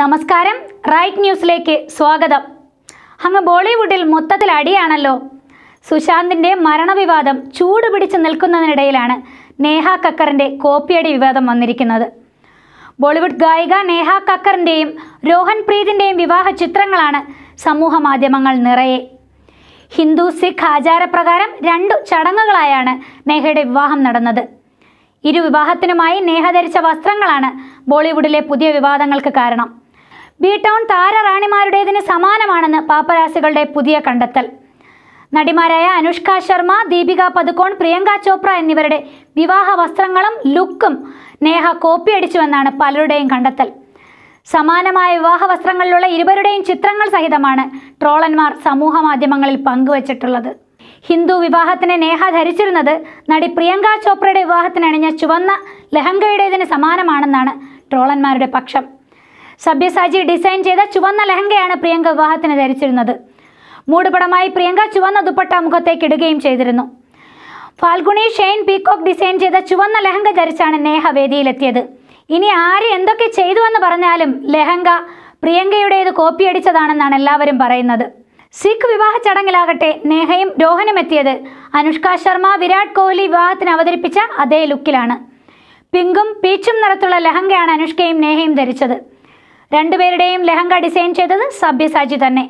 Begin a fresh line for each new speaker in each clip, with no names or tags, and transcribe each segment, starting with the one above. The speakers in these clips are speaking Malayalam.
നമസ്കാരം റൈറ്റ് ന്യൂസിലേക്ക് സ്വാഗതം അങ്ങ് ബോളിവുഡിൽ മൊത്തത്തിൽ അടിയാണല്ലോ സുശാന്തിൻ്റെ മരണവിവാദം ചൂടുപിടിച്ച് നിൽക്കുന്നതിനിടയിലാണ് നേഹ കക്കറിൻ്റെ കോപ്പിയടി വിവാദം വന്നിരിക്കുന്നത് ബോളിവുഡ് ഗായിക നേഹ കക്കറിൻ്റെയും രോഹൻ പ്രീതിൻ്റെയും വിവാഹ ചിത്രങ്ങളാണ് സമൂഹ മാധ്യമങ്ങൾ നിറയെ ഹിന്ദു സിഖ് ആചാരപ്രകാരം രണ്ടു ചടങ്ങുകളായാണ് നേഹയുടെ വിവാഹം നടന്നത് ഇരുവിവാഹത്തിനുമായി നേഹ ധരിച്ച വസ്ത്രങ്ങളാണ് ബോളിവുഡിലെ പുതിയ വിവാദങ്ങൾക്ക് കാരണം ബി ടൗൺ താരറാണിമാരുടേതിന് സമാനമാണെന്ന് പാപ്പരാസികളുടെ പുതിയ കണ്ടെത്തൽ നടിമാരായ അനുഷ്ക ശർമ്മ ദീപിക പതുക്കോൺ പ്രിയങ്ക ചോപ്ര എന്നിവരുടെ വിവാഹ വസ്ത്രങ്ങളും ലുക്കും നേഹ കോപ്പിയടിച്ചുവെന്നാണ് പലരുടെയും കണ്ടെത്തൽ സമാനമായ വിവാഹ വസ്ത്രങ്ങളിലുള്ള ഇരുവരുടെയും ചിത്രങ്ങൾ സഹിതമാണ് ട്രോളന്മാർ സമൂഹ മാധ്യമങ്ങളിൽ പങ്കുവച്ചിട്ടുള്ളത് ഹിന്ദു വിവാഹത്തിന് നേഹ ധരിച്ചിരുന്നത് നടി പ്രിയങ്ക ചോപ്രയുടെ വിവാഹത്തിന് അണിഞ്ഞ ചുവന്ന ലഹങ്കയുടേതിന് സമാനമാണെന്നാണ് ട്രോളന്മാരുടെ പക്ഷം സബ്യസാജി ഡിസൈൻ ചെയ്ത ചുവന്ന ലഹങ്കയാണ് പ്രിയങ്ക വിവാഹത്തിന് ധരിച്ചിരുന്നത് മൂടുപടമായി പ്രിയങ്ക ചുവന്ന ദുപ്പട്ട മുഖത്തേക്ക് ഇടുകയും ചെയ്തിരുന്നു ഫാൽഗുണി ഷെയ്ൻ പീകോക്ക് ഡിസൈൻ ചെയ്ത ചുവന്ന ലഹങ്ക ധരിച്ചാണ് നേഹ വേദിയിലെത്തിയത് ഇനി ആര് എന്തൊക്കെ ചെയ്തുവെന്ന് പറഞ്ഞാലും ലഹങ്ക പ്രിയങ്കയുടേത് കോപ്പിയടിച്ചതാണെന്നാണ് എല്ലാവരും പറയുന്നത് സിഖ് വിവാഹ ചടങ്ങിലാകട്ടെ നേഹയും രോഹനും എത്തിയത് അനുഷ്ക ശർമ്മ വിരാട് കോഹ്ലി വിവാഹത്തിന് അവതരിപ്പിച്ച അതേ ലുക്കിലാണ് പിങ്കും പീച്ചും നിറത്തുള്ള ലഹങ്കയാണ് അനുഷ്കയും നേഹയും ധരിച്ചത് രണ്ടുപേരുടെയും ലഹങ്ക ഡിസൈൻ ചെയ്തത് സബ്യസാജി തന്നെ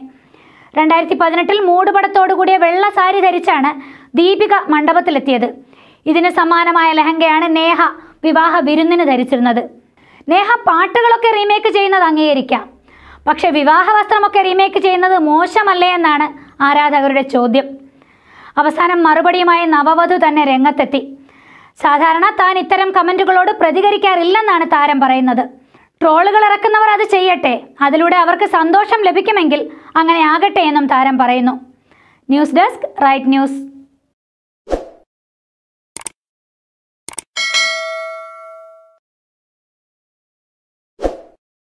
രണ്ടായിരത്തി പതിനെട്ടിൽ മൂടുപടത്തോടുകൂടിയ വെള്ള സാരി ധരിച്ചാണ് ദീപിക മണ്ഡപത്തിലെത്തിയത് ഇതിന് സമാനമായ ലഹങ്കയാണ് നേഹ വിവാഹ വിരുന്നിന് ധരിച്ചിരുന്നത് നേഹ പാട്ടുകളൊക്കെ റീമേക്ക് ചെയ്യുന്നത് അംഗീകരിക്കാം പക്ഷെ വസ്ത്രമൊക്കെ റീമേക്ക് ചെയ്യുന്നത് മോശമല്ലേ എന്നാണ് ആരാധകരുടെ ചോദ്യം അവസാനം മറുപടിയുമായി നവവധു തന്നെ രംഗത്തെത്തി സാധാരണ താൻ ഇത്തരം കമൻറ്റുകളോട് പ്രതികരിക്കാറില്ലെന്നാണ് താരം പറയുന്നത് ട്രോളുകൾ ഇറക്കുന്നവർ അത് ചെയ്യട്ടെ അതിലൂടെ അവർക്ക് സന്തോഷം ലഭിക്കുമെങ്കിൽ അങ്ങനെ ആകട്ടെ എന്നും താരം പറയുന്നു ന്യൂസ് ഡെസ്ക് റൈറ്റ് ന്യൂസ്